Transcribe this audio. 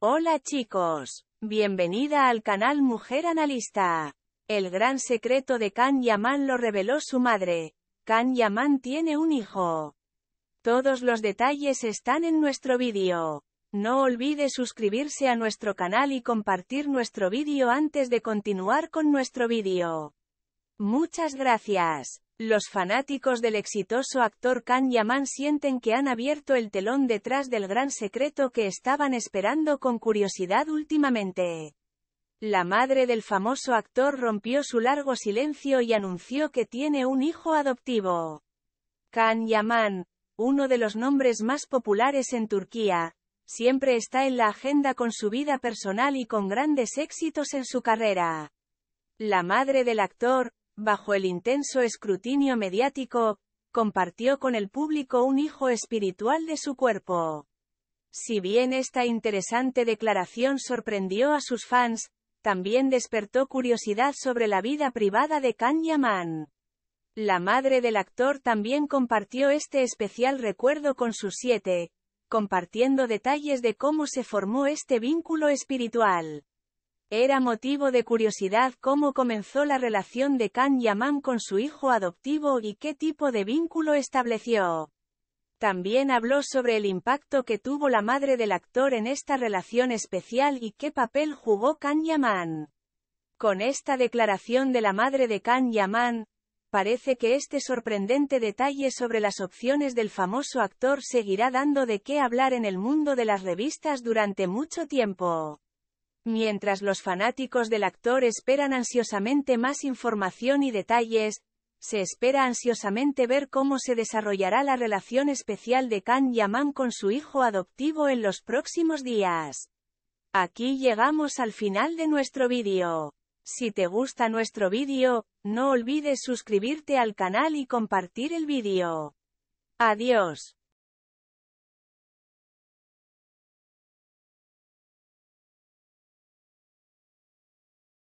Hola chicos, bienvenida al canal Mujer Analista. El gran secreto de Can Yaman lo reveló su madre. Can Yaman tiene un hijo. Todos los detalles están en nuestro vídeo. No olvide suscribirse a nuestro canal y compartir nuestro vídeo antes de continuar con nuestro vídeo. Muchas gracias. Los fanáticos del exitoso actor Can Yaman sienten que han abierto el telón detrás del gran secreto que estaban esperando con curiosidad últimamente. La madre del famoso actor rompió su largo silencio y anunció que tiene un hijo adoptivo. Can Yaman, uno de los nombres más populares en Turquía, siempre está en la agenda con su vida personal y con grandes éxitos en su carrera. La madre del actor, bajo el intenso escrutinio mediático, compartió con el público un hijo espiritual de su cuerpo. Si bien esta interesante declaración sorprendió a sus fans, también despertó curiosidad sobre la vida privada de Kanye La madre del actor también compartió este especial recuerdo con sus siete, compartiendo detalles de cómo se formó este vínculo espiritual. Era motivo de curiosidad cómo comenzó la relación de Kan Yaman con su hijo adoptivo y qué tipo de vínculo estableció. También habló sobre el impacto que tuvo la madre del actor en esta relación especial y qué papel jugó Kan Yaman. Con esta declaración de la madre de Kan Yaman, parece que este sorprendente detalle sobre las opciones del famoso actor seguirá dando de qué hablar en el mundo de las revistas durante mucho tiempo. Mientras los fanáticos del actor esperan ansiosamente más información y detalles, se espera ansiosamente ver cómo se desarrollará la relación especial de Kan Yaman con su hijo adoptivo en los próximos días. Aquí llegamos al final de nuestro vídeo. Si te gusta nuestro vídeo, no olvides suscribirte al canal y compartir el vídeo. Adiós.